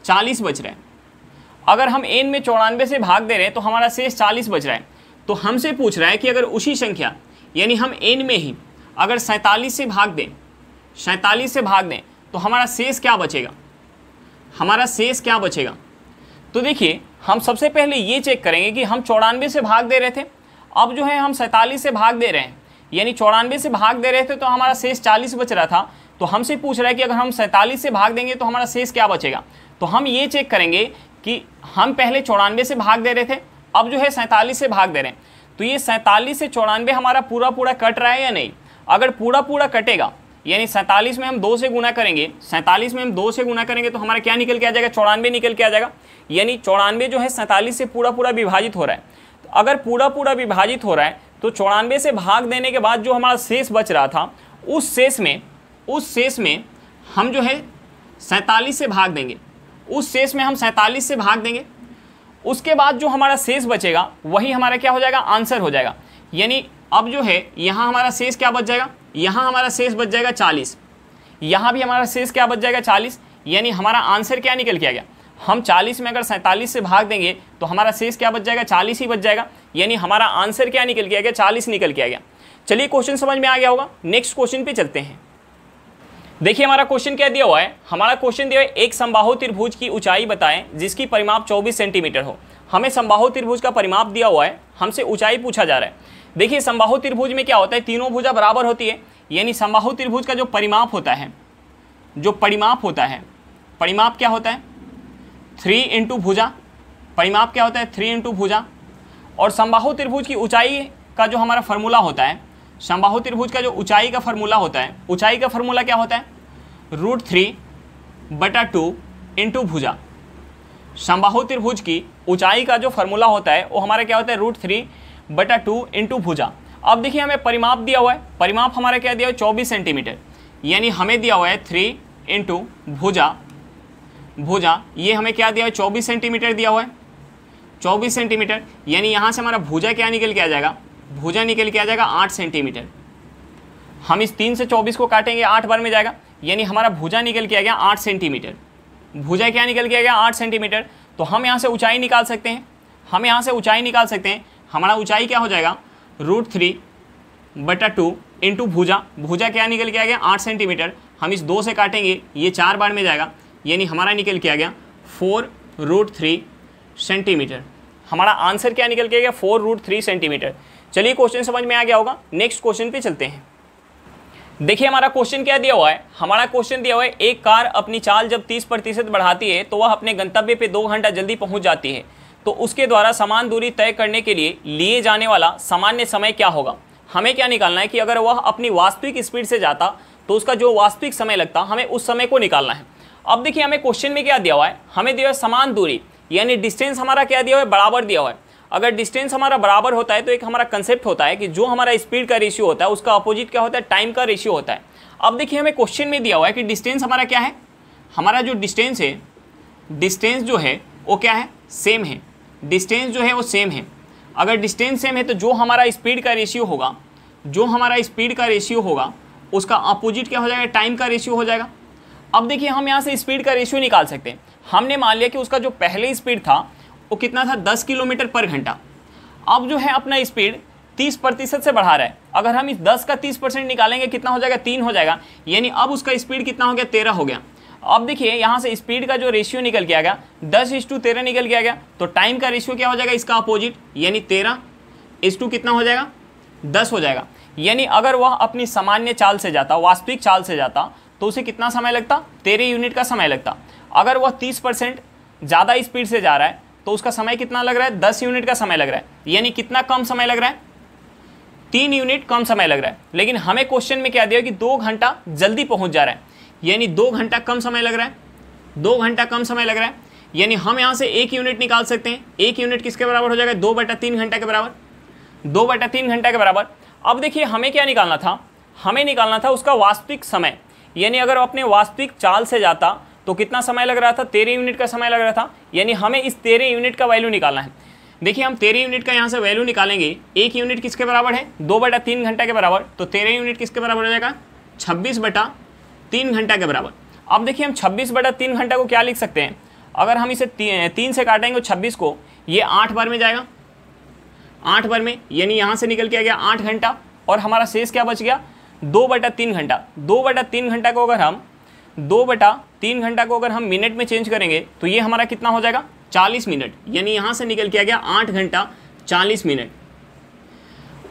चालीस बच रहा है अगर हम एन में चौरानवे से भाग दे रहे हैं तो हमारा शेष चालीस बच रहा है तो हमसे पूछ रहा है कि अगर उसी संख्या यानी हम एन में ही अगर सैंतालीस से भाग दें सैंतालीस से भाग दें तो हमारा शेष क्या बचेगा हमारा शेष क्या बचेगा तो देखिए हम सबसे पहले ये चेक करेंगे कि हम चौरानवे से भाग दे रहे थे अब जो है हम सैंतालीस से भाग दे रहे हैं यानी चौरानवे से भाग दे रहे थे तो हमारा शेष चालीस बच रहा था तो हमसे पूछ रहा है कि अगर हम सैंतालीस से भाग देंगे तो हमारा शेष क्या बचेगा तो हम ये चेक करेंगे कि हम पहले चौरानवे से भाग दे रहे थे अब जो है सैंतालीस से भाग दे रहे हैं तो ये सैंतालीस से चौरानवे हमारा पूरा पूरा कट रहा है या नहीं अगर पूरा पूरा कटेगा यानी सैंतालीस में हम दो से गुना करेंगे सैंतालीस में हम दो से गुना करेंगे तो हमारा क्या निकल के आ जाएगा चौरानवे निकल के आ जाएगा यानी चौरानवे जो है सैंतालीस से पूरा पूरा विभाजित हो रहा है तो अगर पूरा पूरा विभाजित हो रहा है तो चौरानवे से भाग देने के बाद जो हमारा शेष बच रहा था उस शेष में उस शेष में हम जो है सैंतालीस से भाग देंगे उस शेष में हम सैंतालीस से भाग देंगे उसके बाद जो हमारा शेष बचेगा वही हमारा क्या हो जाएगा आंसर हो जाएगा यानी अब जो है यहाँ हमारा शेष क्या बच जाएगा यहाँ हमारा शेष बच जाएगा चालीस यहाँ भी हमारा शेष क्या बच जाएगा चालीस यानी हमारा आंसर क्या निकल के आ गया हम 40 में अगर सैंतालीस से भाग देंगे तो हमारा शेष क्या बच जाएगा 40 ही बच जाएगा यानी हमारा आंसर क्या निकल के आ गया 40 निकल के आ गया चलिए क्वेश्चन समझ में आ गया होगा नेक्स्ट क्वेश्चन पे चलते हैं देखिए हमारा क्वेश्चन क्या दिया हुआ है हमारा क्वेश्चन दिया है एक समबाहु त्रिभुज की ऊंचाई बताएं जिसकी परिमाप 24 सेंटीमीटर हो हमें समबाहु त्रिभुज का परिमाप दिया हुआ है हमसे ऊंचाई पूछा जा रहा है देखिए समबाहु त्रिभुज में क्या होता है तीनों भुजा बराबर होती है यानी समबाहु त्रिभुज का जो परिमाप होता है जो परिमाप होता है परिमाप क्या होता है थ्री इंटू भुजा परिमाप क्या होता है थ्री इंटू भुजा और समबाहु त्रिभुज की ऊंचाई का जो हमारा फॉर्मूला होता है समबाहु त्रिभुज का जो ऊंचाई का फार्मूला होता है ऊंचाई का फार्मूला क्या होता है रूट थ्री बटा टू इंटू भुजा समबाहु त्रिभुज की ऊंचाई का जो फार्मूला होता है वो हमारा क्या होता है रूट थ्री बटा टू इंटू भुजा अब देखिए हमें परिमाप दिया हुआ है परिमाप हमारा क्या दिया हुआ है चौबीस सेंटीमीटर यानी हमें दिया हुआ है थ्री इंटू भुजा भुजा ये हमें क्या दिया हुआ है चौबीस सेंटीमीटर दिया हुआ है चौबीस सेंटीमीटर यानी यहाँ से हमारा भुजा क्या निकल के आ जाएगा भुजा निकल के आ जाएगा आठ सेंटीमीटर हम इस तीन से चौबीस को काटेंगे आठ बार में जाएगा यानी हमारा भुजा निकल के आ गया आठ सेंटीमीटर भुजा क्या निकल के आ गया आठ सेंटीमीटर तो हम यहाँ से ऊंचाई निकाल सकते हैं हम यहाँ से ऊंचाई निकाल सकते हैं हमारा ऊंचाई क्या हो जाएगा रूट थ्री बटा टू इंटू भुजा भुजा क्या निकल के आ गया आठ सेंटीमीटर हम इस दो से काटेंगे ये चार बार में जाएगा यानी हमारा निकल के आ गया फोर रूट थ्री सेंटीमीटर हमारा आंसर क्या निकल के आ गया फोर रूट थ्री सेंटीमीटर चलिए क्वेश्चन समझ में आ गया होगा नेक्स्ट क्वेश्चन पे चलते हैं देखिए हमारा क्वेश्चन क्या दिया हुआ है हमारा क्वेश्चन दिया हुआ है एक कार अपनी चाल जब तीस प्रतिशत बढ़ाती है तो वह अपने गंतव्य पे दो घंटा जल्दी पहुंच जाती है तो उसके द्वारा समान दूरी तय करने के लिए लिए जाने वाला सामान्य समय क्या होगा हमें क्या निकालना है कि अगर वह अपनी वास्तविक स्पीड से जाता तो उसका जो वास्तविक समय लगता हमें उस समय को निकालना है अब देखिए हमें क्वेश्चन में क्या दिया हुआ है हमें दिया हुआ है समान दूरी यानी डिस्टेंस हमारा क्या दिया हुआ है बराबर दिया हुआ है अगर डिस्टेंस हमारा बराबर होता है तो एक हमारा कंसेप्ट होता है कि जो हमारा स्पीड का रेशियो होता है उसका अपोजिट क्या होता है टाइम का रेशियो होता है अब देखिए हमें क्वेश्चन में दिया हुआ है कि डिस्टेंस हमारा क्या है हमारा जो डिस्टेंस है डिस्टेंस जो है वो क्या है सेम है डिस्टेंस जो है वो सेम है अगर डिस्टेंस सेम है तो जो हमारा स्पीड का रेशियो होगा जो हमारा स्पीड का रेशियो होगा उसका अपोजिट क्या हो जाएगा टाइम का रेशियो हो जाएगा अब देखिए हम यहाँ से स्पीड का रेशियो निकाल सकते हैं हमने मान लिया कि उसका जो पहले स्पीड था वो कितना था दस किलोमीटर पर घंटा अब जो है अपना स्पीड तीस प्रतिशत से बढ़ा रहा है अगर हम इस दस का तीस परसेंट निकालेंगे कितना हो जाएगा तीन हो जाएगा यानी अब उसका स्पीड कितना हो गया तेरह हो गया अब देखिए यहाँ से स्पीड का जो रेशियो निकल के आ गया दस इस टू तेरह निकल के आ गया तो टाइम का रेशियो क्या हो जाएगा इसका अपोजिट यानी तेरह इस टू कितना हो जाएगा दस हो जाएगा यानी अगर वह अपनी सामान्य चाल से जाता वास्तविक चाल से जाता तो उसे कितना समय लगता तेरह यूनिट का समय लगता अगर वह तीस परसेंट ज़्यादा स्पीड से जा रहा है तो उसका समय कितना लग रहा है दस यूनिट का समय लग रहा है यानी कितना कम समय लग रहा है तीन यूनिट कम समय लग रहा है लेकिन हमें क्वेश्चन में क्या दिया कि दो घंटा जल्दी पहुंच जा रहा है यानी दो घंटा कम समय लग रहा है दो घंटा कम समय लग रहा है यानी हम यहाँ से एक यूनिट निकाल सकते हैं एक यूनिट किसके बराबर हो जाएगा दो बटा तीन घंटा के बराबर दो बटा तीन घंटा के बराबर अब देखिए हमें क्या निकालना था हमें निकालना था उसका वास्तविक समय यानी अगर अपने वास्तविक चाल से जाता तो कितना समय लग रहा था तेरह यूनिट का समय लग रहा था यानी हमें इस तेरह यूनिट का वैल्यू निकालना है देखिए हम तेरह यूनिट का यहाँ से वैल्यू निकालेंगे एक यूनिट किसके बराबर है दो बटा तीन घंटा के बराबर तो तेरह यूनिट किसके बराबर हो जाएगा छब्बीस बटा तीन घंटा के बराबर अब देखिए हम छब्बीस बटा तीन घंटा को क्या लिख सकते हैं अगर हम इसे तीन से काटेंगे छब्बीस को ये आठ बार में जाएगा आठ बार में यानी यहाँ से निकल के आ गया आठ घंटा और हमारा शेष क्या बच गया दो बटा तीन घंटा दो बटा तीन घंटा को अगर हम दो बटा तीन घंटा को अगर हम मिनट में चेंज करेंगे तो ये हमारा कितना हो जाएगा चालीस मिनट यानी यहाँ से निकल किया गया आठ घंटा चालीस मिनट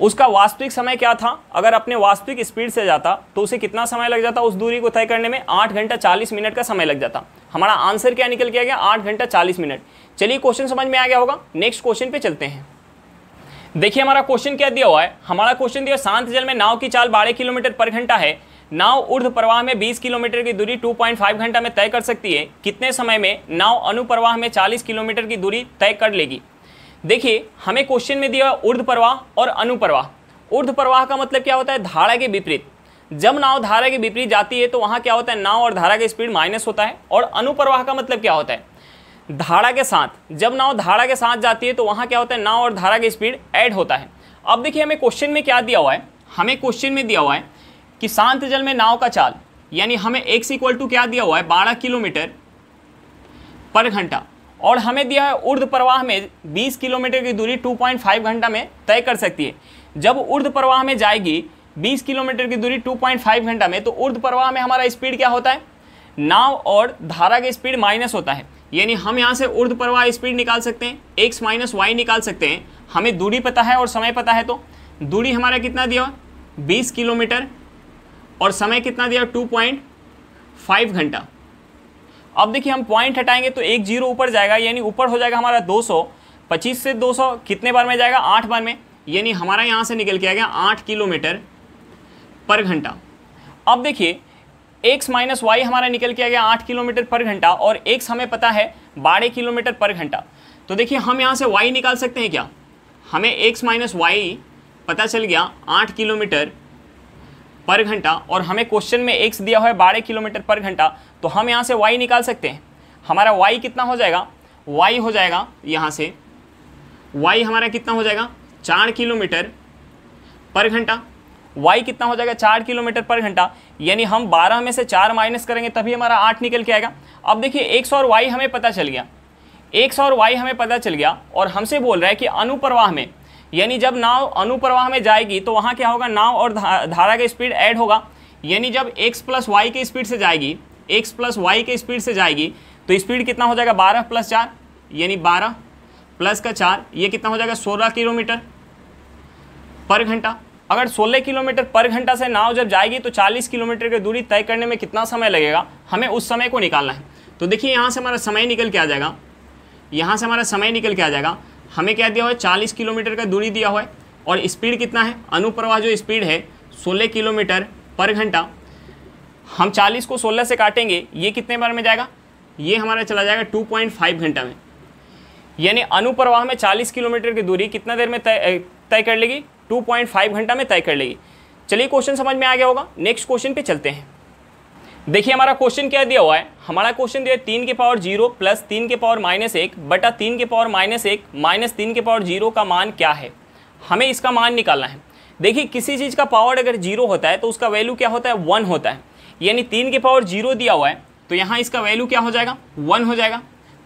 उसका वास्तविक समय क्या था अगर अपने वास्तविक स्पीड से जाता तो उसे कितना समय लग जाता उस दूरी को तय करने में आठ घंटा चालीस मिनट का समय लग जाता हमारा आंसर क्या निकल किया गया आठ घंटा चालीस मिनट चलिए क्वेश्चन समझ में आ गया होगा नेक्स्ट क्वेश्चन पे चलते हैं देखिए हमारा क्वेश्चन क्या दिया हुआ है हमारा क्वेश्चन दिया शांत जल में नाव की चाल बारह किलोमीटर पर घंटा है नाव ऊर्ध प्रवाह में 20 किलोमीटर की दूरी 2.5 घंटा में तय कर सकती है कितने समय में नाव अनुप्रवाह में 40 किलोमीटर की दूरी तय कर लेगी देखिए हमें क्वेश्चन में दिया ऊर्ध प्रवाह और अनुप्रवाह ऊर्ध प्रवाह का मतलब क्या होता है धारा के विपरीत जब नाव धारा के विपरीत जाती है तो वहाँ क्या होता है नाव और धारा की स्पीड माइनस होता है और अनुप्रवाह का मतलब क्या होता है धारा के साथ जब नाव धारा के साथ जाती है तो वहाँ क्या होता है नाव और धारा की स्पीड ऐड होता है अब देखिए हमें क्वेश्चन में क्या दिया हुआ है हमें क्वेश्चन में दिया हुआ है कि शांत जल में नाव का चाल यानी हमें एक्स इक्वल टू क्या दिया हुआ है बारह किलोमीटर पर घंटा और हमें दिया है उर्ध प्रवाह में 20 किलोमीटर की दूरी 2.5 घंटा में तय कर सकती है जब उर्ध प्रवाह में जाएगी 20 किलोमीटर की दूरी 2.5 घंटा में तो उर्ध प्रवाह में हमारा स्पीड क्या होता है नाव और धारा का स्पीड माइनस होता है यानी हम यहाँ से उर्ध प्रवाह स्पीड निकाल सकते हैं एक्स माइनस वाई निकाल सकते हैं हमें दूरी पता है और समय पता है तो दूरी हमारा कितना दिया हुआ बीस किलोमीटर और समय कितना दिया टू पॉइंट फाइव घंटा अब देखिए हम पॉइंट हटाएंगे तो एक जीरो ऊपर जाएगा यानी ऊपर हो जाएगा हमारा दो सौ पच्चीस से दो सौ कितने बार में जाएगा आठ बार में यानी हमारा यहाँ से निकल के आ गया आठ किलोमीटर पर घंटा अब देखिए एक्स माइनस वाई हमारा निकल के आ गया आठ किलोमीटर पर घंटा और एक्स हमें पता है बारह किलोमीटर पर घंटा तो देखिए हम यहाँ से वाई निकाल सकते हैं क्या हमें एक्स माइनस वाई पता चल गया आठ किलोमीटर पर घंटा और हमें क्वेश्चन में एक्स दिया हुआ है बारह किलोमीटर पर घंटा तो हम यहाँ से वाई निकाल सकते हैं हमारा वाई कितना हो जाएगा वाई हो जाएगा यहाँ से वाई हमारा कितना हो जाएगा चार किलोमीटर पर घंटा वाई कितना हो जाएगा चार किलोमीटर पर घंटा यानी हम बारह में से चार माइनस करेंगे तभी हमारा आठ निकल के आएगा अब देखिए एक्स और वाई हमें पता चल गया एक्स और वाई हमें पता चल गया और हमसे बोल रहा है कि अनुप्रवाह में यानी जब नाव अनुप्रवाह में जाएगी तो वहाँ क्या होगा नाव और धारा का स्पीड ऐड होगा यानी जब x प्लस वाई के स्पीड से जाएगी x प्लस वाई के स्पीड से जाएगी तो स्पीड कितना हो जाएगा बारह प्लस चार यानी बारह प्लस का चार ये कितना हो जाएगा सोलह किलोमीटर पर घंटा अगर 16 किलोमीटर पर घंटा से नाव जब जाएगी तो 40 किलोमीटर की दूरी तय करने में कितना समय लगेगा हमें उस समय को निकालना है तो देखिए यहाँ से हमारा समय निकल के आ जाएगा यहाँ से हमारा समय निकल के आ जाएगा हमें क्या दिया हुआ है चालीस किलोमीटर का दूरी दिया हुआ है और स्पीड कितना है अनुप्रवाह जो स्पीड है सोलह किलोमीटर पर घंटा हम चालीस को सोलह से काटेंगे ये कितने बार में जाएगा ये हमारा चला जाएगा टू पॉइंट फाइव घंटा में यानी अनुप्रवाह में चालीस किलोमीटर की दूरी कितना देर में तय तय कर लेगी टू पॉइंट फाइव घंटा में तय कर लेगी चलिए क्वेश्चन समझ में आ गया होगा नेक्स्ट क्वेश्चन पे चलते हैं देखिए हमारा क्वेश्चन क्या दिया हुआ है हमारा क्वेश्चन दिया तीन के पावर जीरो प्लस तीन के पावर माइनस एक बटा तीन के पावर माइनस एक माइनस तीन के पावर जीरो का मान क्या है हमें इसका मान निकालना है देखिए किसी चीज़ का पावर अगर जीरो होता है तो उसका वैल्यू क्या होता है वन होता है यानी तीन के पावर जीरो दिया हुआ है तो यहाँ इसका वैल्यू क्या हो जाएगा वन हो जाएगा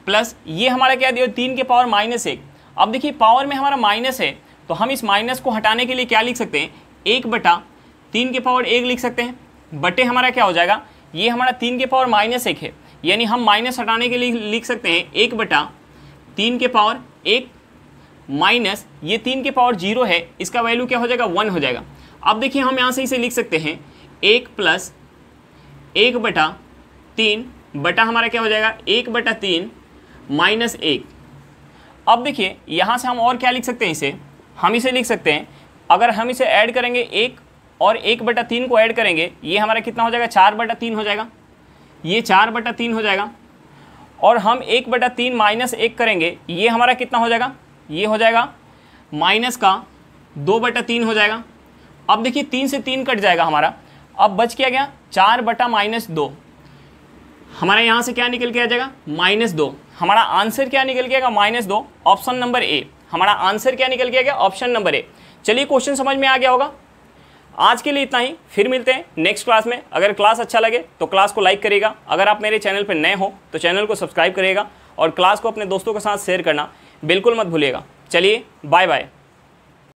प्लस ये हमारा क्या दिया तीन के पावर माइनस एक अब देखिए पावर में हमारा माइनस है तो हम इस माइनस को हटाने के लिए क्या लिख सकते हैं एक बटा तीन के पावर एक लिख सकते हैं बटे हमारा क्या हो जाएगा ये हमारा तीन के पावर माइनस एक है यानी हम माइनस हटाने के लिए लिख सकते हैं एक बटा तीन के पावर एक माइनस ये तीन के पावर जीरो है इसका वैल्यू क्या हो जाएगा वन हो जाएगा अब देखिए हम यहाँ से इसे लिख सकते हैं एक प्लस एक बटा तीन बटा हमारा क्या हो जाएगा एक बटा तीन माइनस एक अब देखिए यहाँ से हम और क्या लिख सकते हैं इसे हम इसे लिख सकते हैं अगर हम इसे ऐड करेंगे एक और एक बटा तीन को ऐड करेंगे ये हमारा कितना हो जाएगा चार बटा तीन हो जाएगा ये चार बटा तीन हो जाएगा और हम एक बटा तीन माइनस एक करेंगे ये हमारा कितना हो जाएगा ये हो जाएगा माइनस का दो बटा तीन हो जाएगा अब देखिए तीन से तीन कट जाएगा हमारा अब बच क्या गया चार बटा माइनस दो हमारे यहाँ से क्या निकल के आ जाएगा माइनस दो हमारा आंसर क्या निकल के आएगा माइनस दो ऑप्शन नंबर ए हमारा आंसर क्या निकल के आ गया ऑप्शन नंबर ए चलिए क्वेश्चन समझ में आ गया होगा आज के लिए इतना ही फिर मिलते हैं नेक्स्ट क्लास में अगर क्लास अच्छा लगे तो क्लास को लाइक करेगा अगर आप मेरे चैनल पर नए हो तो चैनल को सब्सक्राइब करेगा और क्लास को अपने दोस्तों के साथ शेयर करना बिल्कुल मत भूलिएगा चलिए बाय बाय